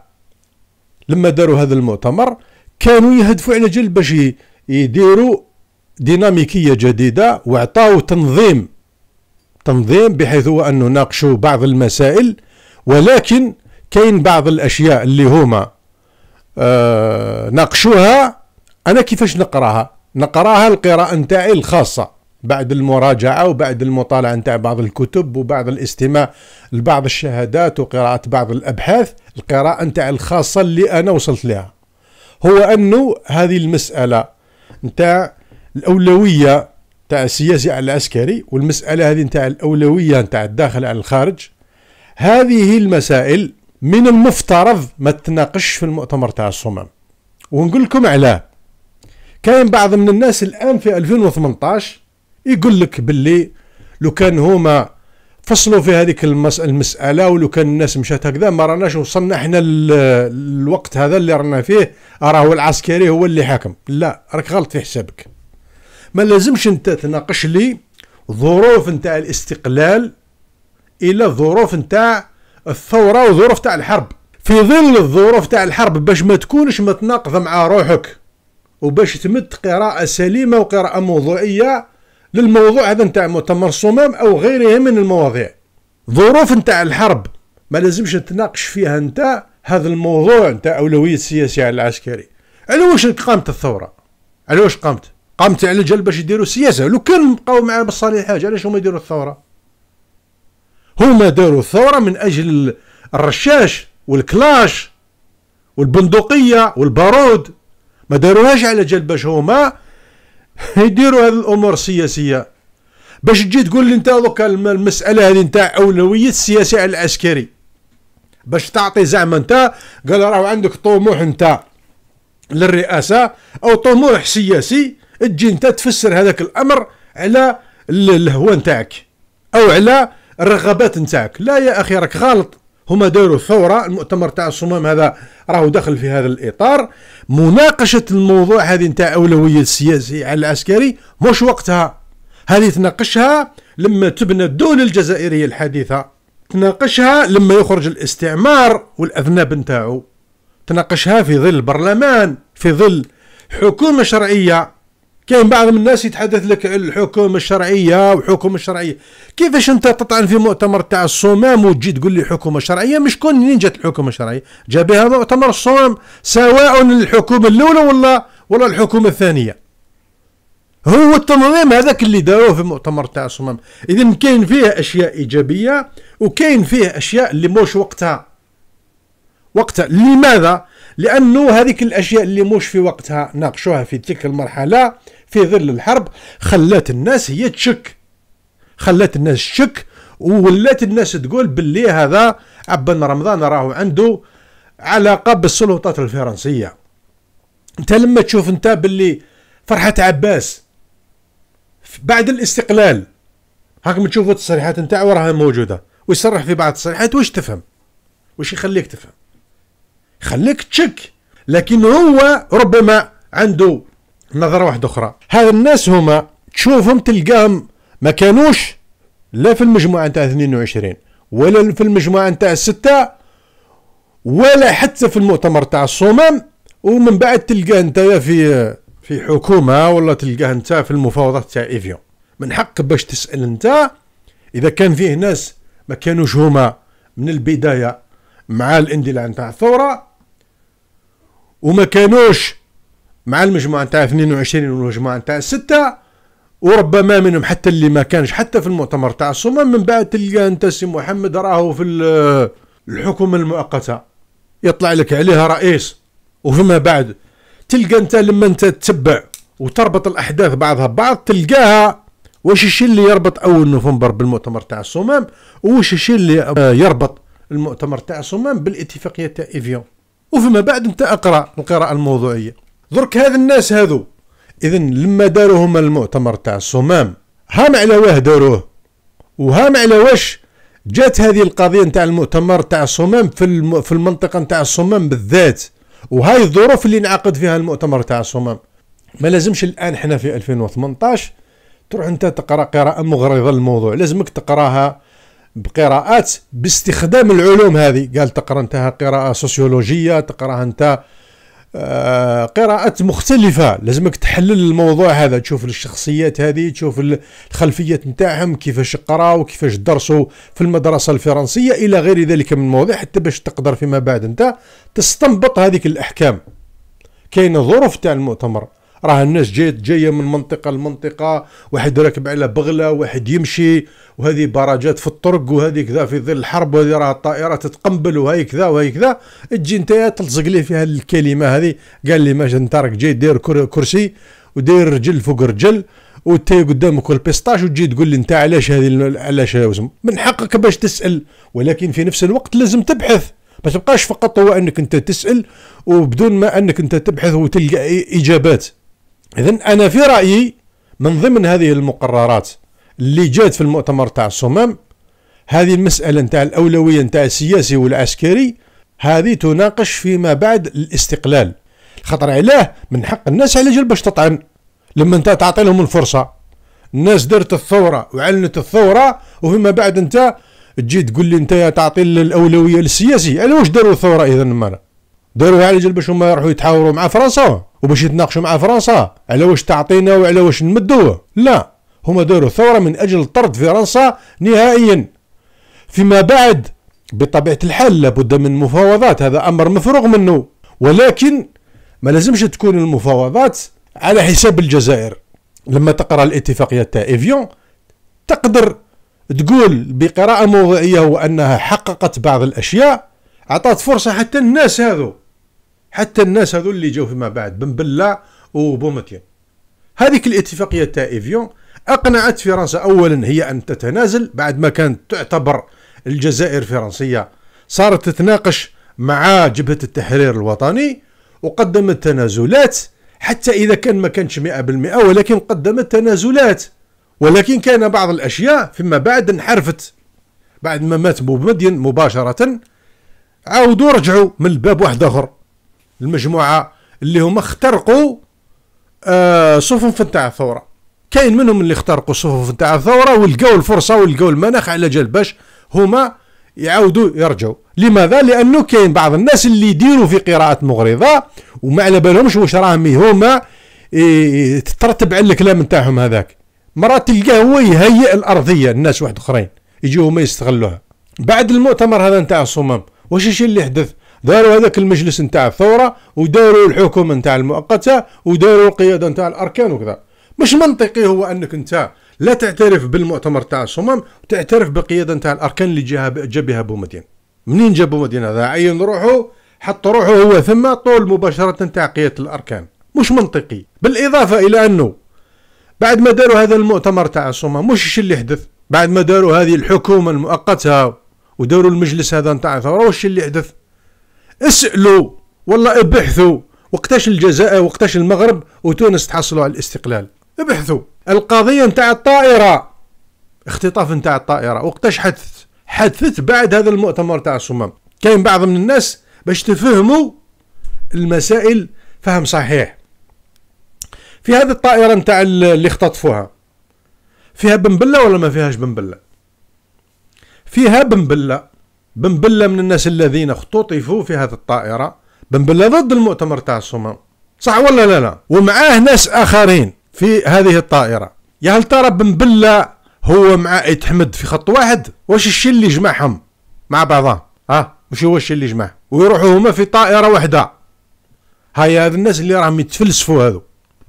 لما داروا هذا المؤتمر كانوا يهدفوا على جل باش يديروا ديناميكيه جديده وعطاو تنظيم تنظيم بحيث هو انه ناقشوا بعض المسائل ولكن كاين بعض الاشياء اللي هما آه ناقشوها انا كيفاش نقراها نقراها القراءه نتاعي الخاصه بعد المراجعة وبعد المطالعة نتاع بعض الكتب وبعد الاستماع لبعض الشهادات وقراءة بعض الأبحاث القراءة نتاع الخاصة اللي أنا وصلت لها هو أنه هذه المسألة نتاع الأولوية نتاع السياسي على العسكري والمسألة هذه نتاع الأولوية نتاع الداخل على الخارج هذه المسائل من المفترض ما تناقش في المؤتمر تاع الصمم ونقول لكم علاه كاين بعض من الناس الآن في 2018 يقول لك باللي لو كان هما فصلوا في هذيك المسألة ولو كان الناس مشات هكذا ما راناش وصلنا احنا الوقت هذا اللي رانا فيه راهو العسكري هو اللي حاكم لا راك غلط في حسابك ما لازمش انت تناقش لي ظروف نتاع الاستقلال الى ظروف نتاع الثورة وظروف تاع الحرب في ظل الظروف تاع الحرب باش ما تكونش متناقضة مع روحك وباش تمد قراءة سليمة وقراءة موضوعية للموضوع هذا نتاع مؤتمر الصمام او غيره من المواضيع ظروف نتاع الحرب ما لازمش تناقش فيها انت هذا الموضوع نتاع اولويه السياسي على العسكري على واش قامت الثوره على واش قامت قامت على جل باش يديروا السياسه لو كان بقاو معاه بالصالح حاجه علاش هما يديروا الثوره هما داروا الثوره من اجل الرشاش والكلاش والبندقيه والبارود ما داروهاش على جل باش هما يديروا هذه الامور السياسيه باش تجي تقول لي انت دوكا المساله هذه نتاع اولويه السياسي على العسكري باش تعطي زعما انت قال راه عندك طموح انت للرئاسه او طموح سياسي تجي انت تفسر هذاك الامر على الهوى نتاعك او على الرغبات نتاعك لا يا اخي راك غلط هما داروا ثوره المؤتمر تاع الصمام هذا راهو دخل في هذا الاطار مناقشه الموضوع هذه نتاع اولويه السياسي على العسكري مش وقتها هذه تناقشها لما تبنى الدوله الجزائريه الحديثه تناقشها لما يخرج الاستعمار والاذناب نتاعو تناقشها في ظل برلمان في ظل حكومه شرعيه كاين بعض الناس يتحدث لك الحكم الشرعيه وحكم الشرعيه كيفاش انت تطعن في مؤتمر تاع الصمام وتجي تقول لي حكومه شرعيه مش كون منين جات الحكومه الشرعيه جا بها مؤتمر الصمام سواء الحكومه الاولى ولا ولا الحكومه الثانيه هو التنظيم هذاك اللي داروه في مؤتمر تاع الصمام اذا كاين فيه اشياء ايجابيه وكاين فيه اشياء اللي موش وقتها وقتها لماذا لانه هذيك الاشياء اللي مش في وقتها ناقشوها في تلك المرحله في ظل الحرب خلات الناس هي تشك خلات الناس تشك وولات الناس تقول باللي هذا عبان رمضان راهو عنده علاقه بالسلطات الفرنسيه انت لما تشوف انت باللي فرحه عباس بعد الاستقلال هاكم تشوفوا التصريحات نتاعو راها موجوده ويصرح في بعض التصريحات واش تفهم واش يخليك تفهم خليك تشك لكن هو ربما عنده نظرة واحدة أخرى هذا الناس هما تشوفهم تلقاهم ما كانوش لا في المجموعة نتاع 22 ولا في المجموعة نتاع الستة ولا حتى في المؤتمر تاع الصمام ومن بعد تلقاه انت في في حكومة ولا تلقاه انت في المفاوضات تاع ايفيون من حقك باش تسأل انت اذا كان فيه ناس ما كانوش هما من البداية مع الاندلاع نتاع الثورة وما كانوش مع المجموعة نتاع 22 والمجموعة نتاع 6 وربما منهم حتى اللي ما كانش حتى في المؤتمر تاع الصمم من بعد تلقى انت سي محمد راهو في الحكومة المؤقتة يطلع لك عليها رئيس وفيما بعد تلقى انت لما انت تتبع وتربط الاحداث بعضها بعض تلقاها واش الشيء اللي يربط اول نوفمبر بالمؤتمر تاع الصمام واش الشيء اللي يربط المؤتمر تاع الصمام بالاتفاقيه تاع ايفيون وفيما بعد انت اقرا القراءه الموضوعيه درك هذا الناس هذو اذا لما داروا هما المؤتمر تاع الصمام هام على واه داروه وهام على واش جات هذه القضيه نتاع المؤتمر تاع الصمام في الم... في المنطقه نتاع الصمام بالذات وهاي الظروف اللي انعقد فيها المؤتمر تاع الصمام ما لازمش الان احنا في 2018 تروح انت تقرا قراءه مغرضه للموضوع لازمك تقراها بقراءات باستخدام العلوم هذه قال تقرا انت قراءه سوسيولوجيه تقراها انت آه، قراءات مختلفة لازمك تحلل الموضوع هذا تشوف الشخصيات هذه تشوف الخلفية نتاعهم كيفاش قراو كيفاش درسوا في المدرسة الفرنسية إلى غير ذلك من المواضيع حتى باش تقدر فيما بعد أنت تستنبط هذيك الأحكام كاين ظروف تاع المؤتمر راه الناس جايه جايه من منطقه لمنطقه واحد راكب على بغله واحد يمشي وهذه براجات في الطرق وهذه كذا في ظل الحرب وهذه راه الطائرات تتقنبل وهي كذا وهي كذا تجي انت تلصق لي في هذه الكلمه هذه قال لي ماشي انت راك جاي دير كرسي وداير رجل فوق رجل وانت قدامك البيستاش وتجي تقول لي انت علاش هذه علاش من حقك باش تسال ولكن في نفس الوقت لازم تبحث ما تبقاش فقط هو انك انت تسال وبدون ما انك انت تبحث وتلقى اجابات اذا انا في رايي من ضمن هذه المقررات اللي جات في المؤتمر تاع الصمام هذه المساله نتاع الاولويه نتاع السياسي والعسكري هذه تناقش فيما بعد الاستقلال خطر علاه من حق الناس على جل باش تطعن لما انت تعطي لهم الفرصه الناس درت الثوره وعلنت الثوره وفيما بعد انت تجي تقول لي انت تعطي الاولويه للسياسي على واش داروا الثوره اذا مالا داروها على جال باش هما يروحوا يتحاوروا مع فرنسا وباش يتناقشوا مع فرنسا على واش تعطينا وعلى واش نمدوه لا هما داروا ثورة من أجل طرد فرنسا نهائيا فيما بعد بطبيعة الحال لابد من مفاوضات هذا أمر مفروغ منه ولكن ما لازمش تكون المفاوضات على حساب الجزائر لما تقرأ الاتفاقية تاع إيفيون تقدر تقول بقراءة موضوعية وأنها حققت بعض الأشياء أعطت فرصة حتى الناس هذو حتى الناس هذول اللي جاو فيما بعد بن بلا وبومتين هذيك الاتفاقية تاع إيفيون أقنعت فرنسا أولا هي أن تتنازل بعد ما كانت تعتبر الجزائر فرنسية صارت تتناقش مع جبهة التحرير الوطني وقدمت تنازلات حتى إذا كان ما كانش 100% ولكن قدمت تنازلات ولكن كان بعض الأشياء فيما بعد انحرفت بعد ما مات بومدين مباشرة عاودوا رجعوا من الباب واحد آخر المجموعه اللي هما اخترقوا آه صفوف نتاع الثوره كاين منهم اللي اخترقوا صفوف نتاع الثوره ولقاو الفرصه ولقاو المناخ على جال باش هما يعاودوا يرجعوا لماذا لانه كاين بعض الناس اللي يديروا في قراءات مغرضه وما على بالهمش واش راهم هما تترتب على الكلام نتاعهم هذاك مرات تلقاه هو يهيئ الارضيه الناس واحد اخرين يجيو هما يستغلوها بعد المؤتمر هذا نتاع الصمام واش الشيء اللي حدث داروا هذاك المجلس نتاع الثوره وداروا الحكم نتاع المؤقته وداروا القياده نتاع الاركان وكذا مش منطقي هو انك انت لا تعترف بالمؤتمر تاع الصمم وتعترف بالقياده نتاع الاركان اللي جاها بها بومدين منين جاب بومدين هذا عين روحه حط روحه هو ثم طول مباشره تاع قياده الاركان مش منطقي بالاضافه الى انه بعد ما داروا هذا المؤتمر تاع الصمم مش اللي حدث بعد ما داروا هذه الحكومه المؤقته وداروا المجلس هذا نتاع الثوره واش اللي حدث اسألوا والله ابحثوا وقتاش الجزائر وقتاش المغرب وتونس تحصلوا على الاستقلال ابحثوا القضية نتاع الطائرة اختطاف نتاع الطائرة وقتاش حدث حدثت بعد هذا المؤتمر تاع الصمام كاين بعض من الناس باش تفهموا المسائل فهم صحيح في هذه الطائرة نتاع اللي اختطفوها فيها بنبلة ولا ما فيهاش بنبلة فيها بنبلة بن بلا من الناس الذين اختطفوا في هذه الطائرة بن بلا ضد المؤتمر تاع الصومال صح ولا لا لا ومعاه ناس آخرين في هذه الطائرة يا هل ترى بن بلا هو مع ايت حمد في خط واحد واش الشيء اللي جمعهم مع بعضهم ها مش هو الشيء اللي جمعهم ويروحوا هما في طائرة واحدة هاي هاد الناس اللي راهم يتفلسفوا هذو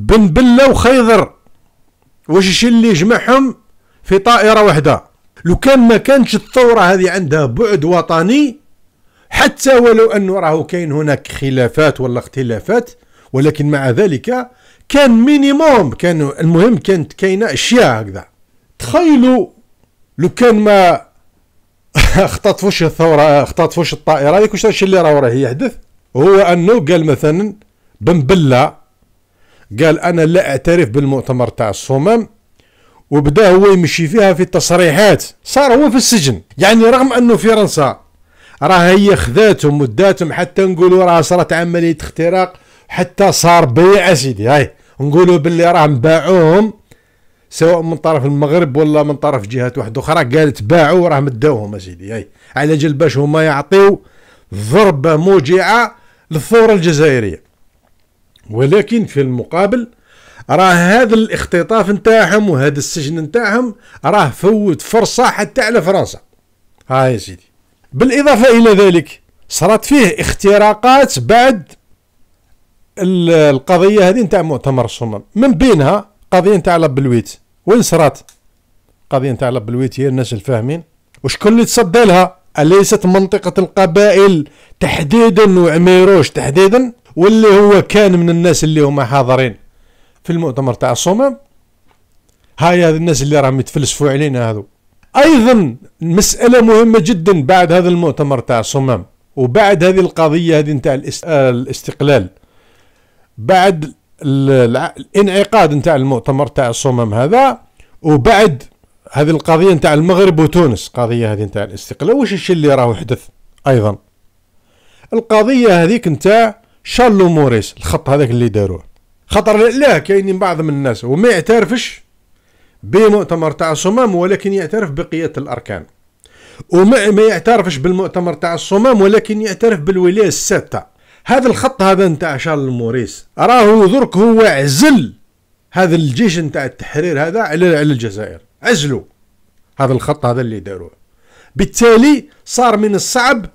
بلا وخيضر واش الشيء اللي جمعهم في طائرة واحدة لو كان ما كانتش الثورة هذه عندها بعد وطني حتى ولو أنه راه كاين هناك خلافات ولا اختلافات ولكن مع ذلك كان مينيموم كان المهم كانت كاينة أشياء هكذا تخيلوا لو كان ما *laughs* اختطفوش الثورة اختطفوش الطائرة هذيك واش الشيء اللي راهو راه يحدث هو أنه قال مثلا بن بلة قال أنا لا أعترف بالمؤتمر تاع الصمام وبدا هو يمشي فيها في التصريحات صار هو في السجن يعني رغم انه فرنسا راه هي خذاتهم وداتهم حتى نقولوا راه صارت عمليه اختراق حتى صار بيع سيدي هاي نقولوا باللي راه باعوهم سواء من طرف المغرب ولا من طرف جهات واحدة أخرى قالت باعوا راه مداوهم أسيدي هاي على جل باش هما يعطيو ضربة موجعة للثورة الجزائرية ولكن في المقابل راه هذا الاختطاف نتاعهم وهذا السجن نتاعهم راه فوت فرصه حتى على فرنسا ها يا سيدي بالاضافه الى ذلك صارت فيه اختراقات بعد القضيه هذه نتاع مؤتمر الصمم من بينها قضيه نتاع لابلويت وين صرات قضيه نتاع لابلويت هي الناس الفاهمين وشكون اللي تصدى لها أليست منطقة القبائل تحديدا وعميروش تحديدا واللي هو كان من الناس اللي هما حاضرين في المؤتمر تاع الصومام هاي هذه الناس اللي راهم يتفلسفوا علينا هذو ايضا مساله مهمه جدا بعد هذا المؤتمر تاع الصمام وبعد هذه القضيه هذه نتاع آه، الاستقلال بعد الانعقاد نتاع المؤتمر تاع الصمام هذا وبعد هذه القضيه نتاع المغرب وتونس قضيه هذه نتاع الاستقلال واش الشيء اللي راهو حدث ايضا القضيه هذيك نتاع شارلو موريس الخط هذاك اللي داروه خطر لا كاينين بعض من الناس وما يعترفش بمؤتمر تاع الصمام ولكن يعترف بقيادة الأركان وما ما يعترفش بالمؤتمر تاع الصمام ولكن يعترف بالولاية الستة هذا الخط هذا نتاع شارل موريس راهو درك هو عزل هذا الجيش نتاع التحرير هذا على على الجزائر عزلوا هذا الخط هذا اللي داروه بالتالي صار من الصعب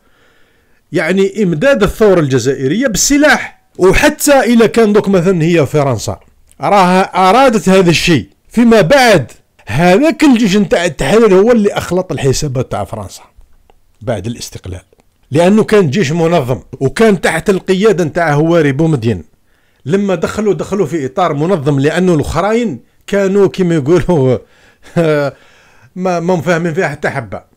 يعني امداد الثوره الجزائريه بالسلاح وحتى إلى كان دوك مثلا هي فرنسا راها أرادت هذا الشيء فيما بعد هذاك الجيش نتاع التحرير هو اللي أخلط الحسابات تاع فرنسا بعد الاستقلال لأنه كان جيش منظم وكان تحت القيادة نتاع هواري بومدين لما دخلوا دخلوا في إطار منظم لأنه الأخرين كانوا كما يقولوا *laughs* ما ما فاهمين فيها حتى حبه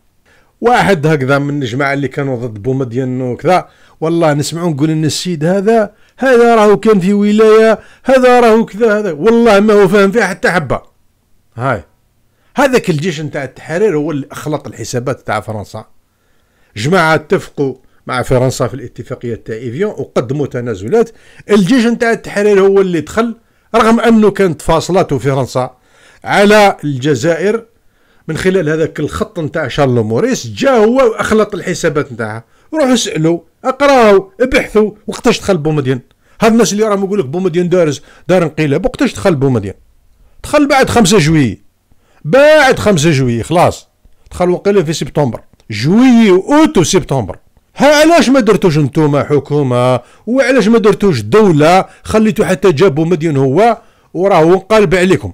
واحد هكذا من الجماعه اللي كانوا ضد بومدين وكذا والله نسمعوا نقول ان السيد هذا هذا راهو كان في ولايه هذا راهو كذا هذا والله ما هو فاهم فيها حتى حبه هاي هذاك الجيش نتاع التحرير هو اللي اخلط الحسابات تاع فرنسا جماعه اتفقوا مع فرنسا في الاتفاقيه تاع ايفيون وقدموا تنازلات الجيش نتاع التحرير هو اللي دخل رغم انه كانت فاصلات فرنسا على الجزائر من خلال هذاك الخط نتاع شارلو موريس جا هو واخلط الحسابات نتاعها روحوا اسالوا اقراوا ابحثوا وقتاش دخل بومدين هاد الناس اللي راهم يقول لك بومدين دارس دار انقلاب وقتاش دخل بومدين دخل بعد 5 جويي بعد 5 جويي خلاص دخل وقيلا في سبتمبر جويي اوتو سبتمبر ها علاش ما درتوش نتوما حكومه وعلاش ما درتوش دوله خليتو حتى جابوا مدين هو وراه انقلب عليكم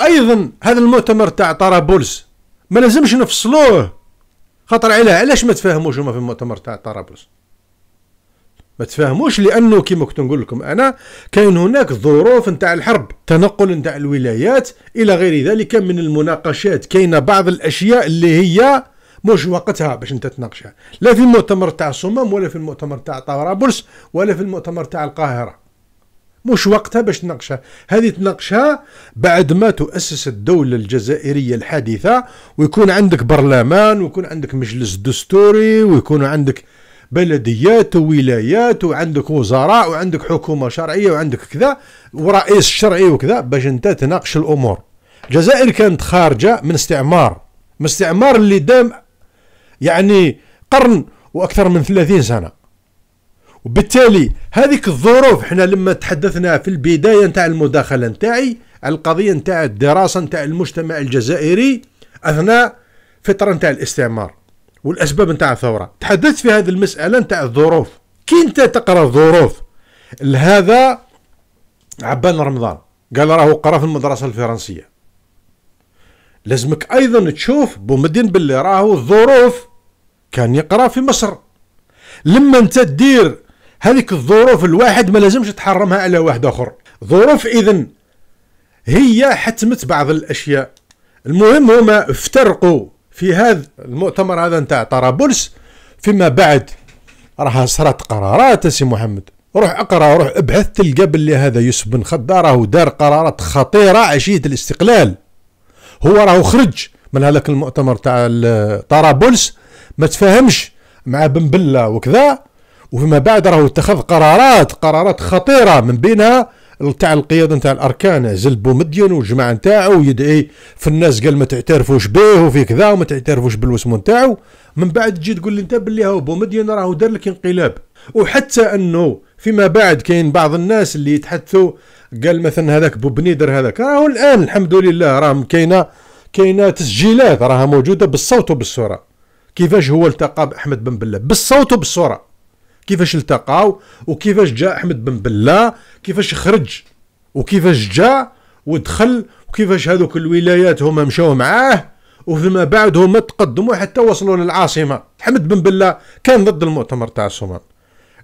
ايضا هذا المؤتمر تاع طرابلس ما لازمش نفصلوه خاطر علاه علاش ما تفاهموش هما في المؤتمر تاع طرابلس ما تفاهموش لانه كما كنت نقول لكم انا كاين هناك ظروف نتاع الحرب تنقل نتاع الولايات الى غير ذلك من المناقشات كاين بعض الاشياء اللي هي مش وقتها باش انت تناقشها لا في المؤتمر تاع الصمام ولا في المؤتمر تاع طرابلس ولا في المؤتمر تاع القاهره مش وقتها باش تناقشها هذه تناقشها بعد ما تؤسس الدولة الجزائرية الحديثة ويكون عندك برلمان ويكون عندك مجلس دستوري ويكون عندك بلديات وولايات وعندك وزراء وعندك حكومة شرعية وعندك كذا ورئيس شرعي وكذا باش انت تناقش الأمور الجزائر كانت خارجة من استعمار من استعمار اللي دام يعني قرن وأكثر من ثلاثين سنة وبالتالي هذيك الظروف حنا لما تحدثنا في البدايه نتاع المداخله نتاعي على القضيه نتاع الدراسه نتاع المجتمع الجزائري اثناء فتره نتاع الاستعمار والاسباب نتاع الثوره تحدثت في هذه المساله نتاع الظروف كي انت تقرا الظروف لهذا عبان رمضان قال راهو قرا في المدرسه الفرنسيه لازمك ايضا تشوف بومدين باللي راهو الظروف كان يقرا في مصر لما انت تدير هذيك الظروف الواحد ما لازمش تحرمها على واحد اخر ظروف اذا هي حتمت بعض الاشياء المهم هما افترقوا في هذا المؤتمر هذا نتاع طرابلس فيما بعد راها صرات قرارات سي محمد روح اقرا روح ابحث تلقى باللي هذا يوسف بن خدار راهو دار قرارات خطيره عشيه الاستقلال هو راهو خرج من هذاك المؤتمر تاع طرابلس ما تفاهمش مع بن بله وكذا وفيما بعد راهو اتخذ قرارات قرارات خطيره من بينها تاع القياده نتاع الاركان جلب بومدين والجماعه نتاعو ويدعي في الناس قال ما تعترفوش به وفي كذا وما تعترفوش بالوسم نتاعو من بعد تجي تقول لي انت باللي هو بومدين راهو دار لك انقلاب وحتى انه فيما بعد كاين بعض الناس اللي يتحدثوا قال مثلا هذاك بوبنيدر هذاك راهو الان الحمد لله راهم كاينه كاينه تسجيلات راها موجوده بالصوت وبالصوره كيفاش هو التقى باحمد بن بلال بالصوت وبالصوره كيفاش التقاو وكيفاش جاء احمد بن بلا كيفاش خرج وكيفاش جاء ودخل وكيفاش هذوك الولايات هما مشاو معاه وفيما بعد هما تقدموا حتى وصلوا للعاصمه احمد بن بلا كان ضد المؤتمر تاع الصمام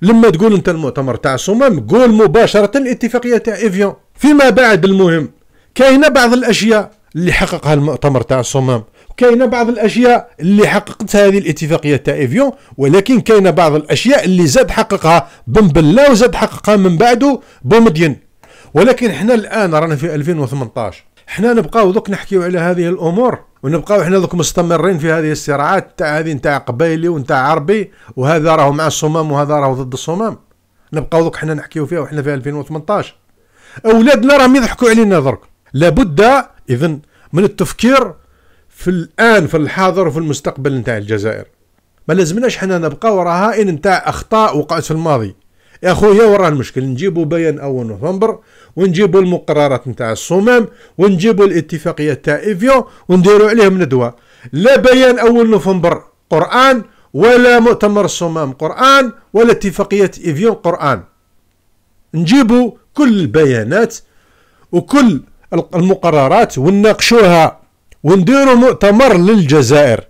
لما تقول انت المؤتمر تاع الصمام قول مباشره الاتفاقيه تاع ايفيون فيما بعد المهم كاينه بعض الاشياء اللي حققها المؤتمر تاع الصمام وكاينه بعض الاشياء اللي حققتها هذه الاتفاقيه تاع ايفيون ولكن كاينه بعض الاشياء اللي زاد حققها بن بلا وزاد حققها من بعده بومدين ولكن حنا الان رانا في 2018 حنا نبقاو دوك نحكيو على هذه الامور ونبقاو حنا دوك مستمرين في هذه الصراعات تاع هذه نتاع قبايلي ونتاع عربي وهذا راهو مع الصمام وهذا راهو ضد الصمام نبقاو دوك حنا نحكيو فيها وحنا في 2018 اولادنا راهم يضحكوا علينا درك لابد اذا من التفكير في الان في الحاضر وفي المستقبل نتاع الجزائر ما لازمناش حنا نبقاو رهائن نتاع اخطاء وقعت في الماضي يا خويا وراه المشكل نجيبوا بيان اول نوفمبر ونجيبوا المقررات نتاع الصمام ونجيبوا الاتفاقيه تاع ايفيو ونديروا عليهم ندوه لا بيان اول نوفمبر قران ولا مؤتمر الصمام قران ولا اتفاقيه ايفيو قران نجيبوا كل البيانات وكل المقررات ونناقشوها ونديروا مؤتمر للجزائر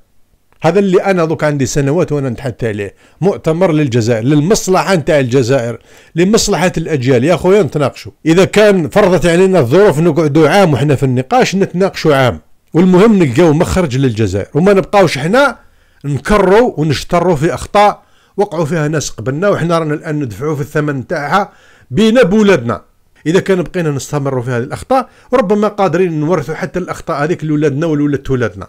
هذا اللي انا دوك عندي سنوات وانا نتحدث عليه مؤتمر للجزائر للمصلحه نتاع الجزائر لمصلحه الاجيال يا خويا نتناقشوا اذا كان فرضت علينا الظروف نقعدوا عام وحنا في النقاش نتناقشوا عام والمهم نلقاو مخرج للجزائر وما نبقاوش حنا نكروا ونشتروا في اخطاء وقعوا فيها ناس قبلنا وحنا رانا الان ندفعوا في الثمن نتاعها بينا بولادنا اذا كان بقينا نستمروا في هذه الاخطاء ربما قادرين نورثوا حتى الاخطاء هذيك لاولادنا ولولاد ولادنا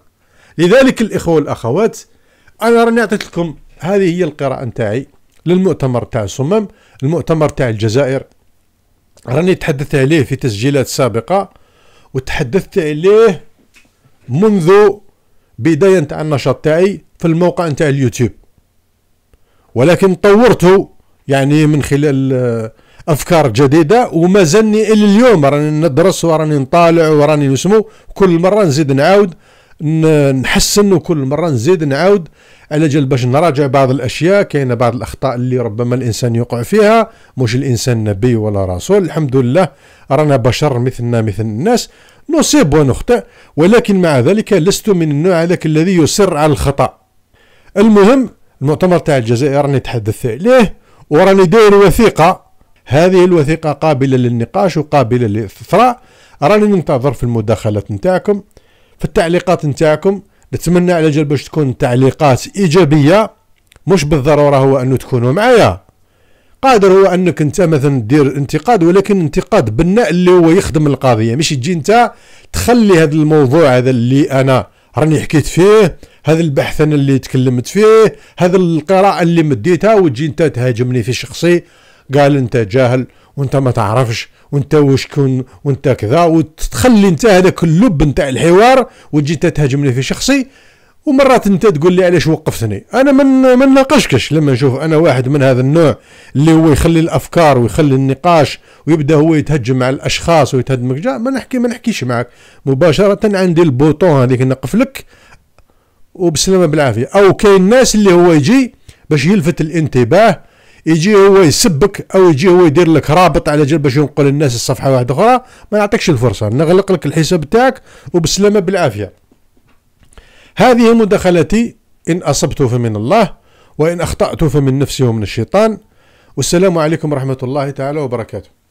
لذلك الاخوه والاخوات انا راني عطيت لكم هذه هي القراءه نتاعي للمؤتمر تاع الصمام المؤتمر تاع الجزائر راني تحدثت عليه في تسجيلات سابقه وتحدثت عليه منذ بدايه نتاع النشاط تاعي في الموقع نتاع اليوتيوب ولكن طورته يعني من خلال افكار جديده ومازلني الى اليوم راني ندرس وراني نطالع وراني نسمو كل مره نزيد نعاود نحسن وكل مره نزيد نعاود على جال باش نراجع بعض الاشياء كاين بعض الاخطاء اللي ربما الانسان يقع فيها مش الانسان نبي ولا رسول الحمد لله رانا بشر مثلنا مثل الناس نصيب ونخطئ ولكن مع ذلك لست من النوع هذاك الذي يصر على الخطا المهم المؤتمر تاع الجزائر راني تحدثت عليه وراني داير وثيقه هذه الوثيقة قابلة للنقاش وقابلة للإثراء راني ننتظر في المداخلات نتاعكم في التعليقات نتاعكم نتمنى على جال باش تكون تعليقات إيجابية مش بالضرورة هو أنه تكونوا معايا قادر هو أنك أنت مثلا دير انتقاد ولكن انتقاد بناء اللي هو يخدم القضية مش تجي أنت تخلي هذا الموضوع هذا اللي أنا راني حكيت فيه هذا البحث انا اللي تكلمت فيه هذا القراءه اللي مديتها وتجي انت تهاجمني في شخصي قال انت جاهل وانت ما تعرفش وانت وشكون وانت كذا وتخلي انت هذاك اللب نتاع الحوار وتجي تهاجمني في شخصي ومرات انت تقول لي علاش وقفتني انا من من ناقشكش لما نشوف انا واحد من هذا النوع اللي هو يخلي الافكار ويخلي النقاش ويبدا هو يتهجم على الاشخاص ويتهجمك جاء ما نحكي ما نحكيش معك مباشره عندي البوطون هذيك نقفلك وبسلامه بالعافيه او كاين الناس اللي هو يجي باش يلفت الانتباه يجي هو يسبك او يجي هو يدير لك رابط على جال باش ينقل الناس الصفحه واحده اخرى ما نعطيكش الفرصه نغلق لك الحساب تاعك وبسلامه بالعافيه هذه مداخلتي ان اصبت فمن الله وان اخطات فمن نفسي ومن الشيطان والسلام عليكم ورحمه الله تعالى وبركاته